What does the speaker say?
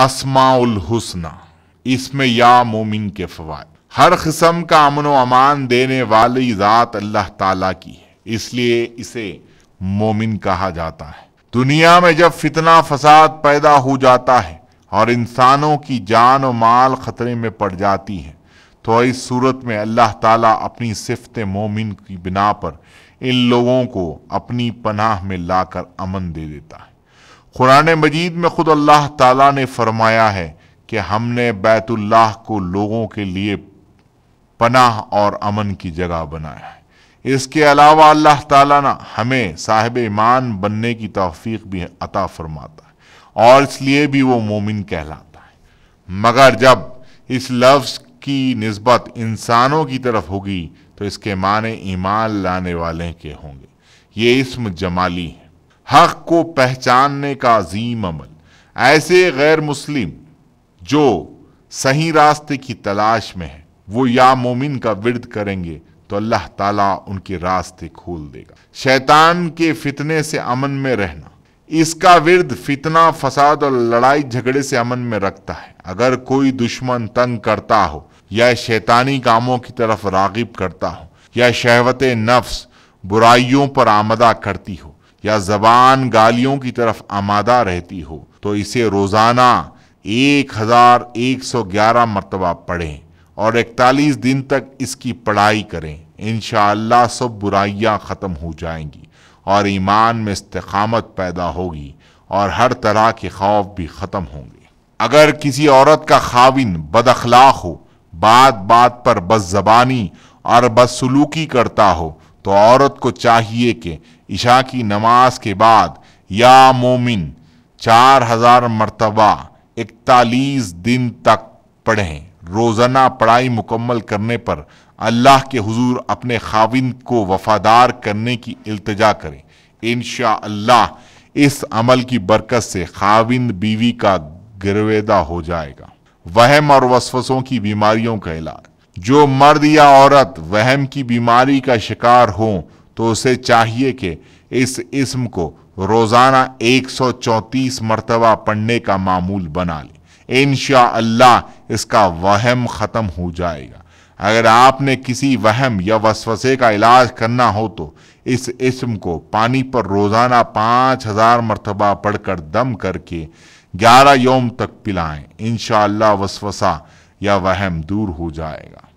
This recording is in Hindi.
असमाउल हुसना इसमें या मोमिन के फवाद हर किस्म का अमन व अमान देने वाली ज़ात अल्लाह ताला की है इसलिए इसे मोमिन कहा जाता है दुनिया में जब फितना फसाद पैदा हो जाता है और इंसानों की जान और माल खतरे में पड़ जाती है तो इस सूरत में अल्लाह ताला अपनी सिफत मोमिन की बिना पर इन लोगों को अपनी पनाह में लाकर अमन दे देता है कुरान मजीद में ख़ुद अल्लाह ताला ने फरमाया है कि हमने बैतुल्लाह को लोगों के लिए पनाह और अमन की जगह बनाया है इसके अलावा अल्लाह ताला ना हमें साहिब ईमान बनने की तौफीक भी अता फरमाता है और इसलिए भी वो मोमिन कहलाता है मगर जब इस लफ्ज़ की नस्बत इंसानों की तरफ होगी तो इसके माने ईमान लाने वाले के होंगे ये इसम जमाली है हक को पहचानने का अजीम अमल ऐसे गैर मुस्लिम जो सही रास्ते की तलाश में है वो या मोमिन का विरद करेंगे तो अल्लाह ताला उनके रास्ते खोल देगा शैतान के फितने से अमन में रहना इसका विरद फितना फसाद और लड़ाई झगड़े से अमन में रखता है अगर कोई दुश्मन तंग करता हो या शैतानी कामों की तरफ रागिब करता हो या शहवत नफ्स बुराइयों पर आमदा करती हो या जबान गालियों की तरफ आमादा रहती हो तो इसे रोज़ाना एक हज़ार एक सौ ग्यारह मरतबा पढ़ें और इकतालीस दिन तक इसकी पढ़ाई करें इन सब बुराइयाँ ख़त्म हो जाएंगी और ईमान में इस्तकामत पैदा होगी और हर तरह के खौफ भी ख़त्म होंगे अगर किसी औरत का खाविन अखलाक हो बात बात पर बस जबानी और बदसलूकी करता हो तो औरत को चाहिए कि ईशा की नमाज के बाद या मोमिन चार हजार मरतबा इकतालीस दिन तक पढ़ें रोज़ाना पढ़ाई मुकम्मल करने पर अल्लाह के हुजूर अपने खाविंद को वफादार करने की अल्तजा करें इन अल्लाह इस अमल की बरकत से खाविंद बीवी का गिरवेदा हो जाएगा वहम और वसवसों की बीमारियों का इलाज जो मर्द या औरत वहम की बीमारी का शिकार हो तो उसे चाहिए कि इस इसम को रोज़ाना 134 मरतबा पढ़ने का मामूल बना ले इन अल्लाह इसका वहम ख़त्म हो जाएगा अगर आपने किसी वहम या वसवसे का इलाज करना हो तो इस इसम को पानी पर रोज़ाना पांच हज़ार मरतबा पढ़कर दम करके ग्यारह योम तक पिलाएं इन वसवसा या वहम दूर हो जाएगा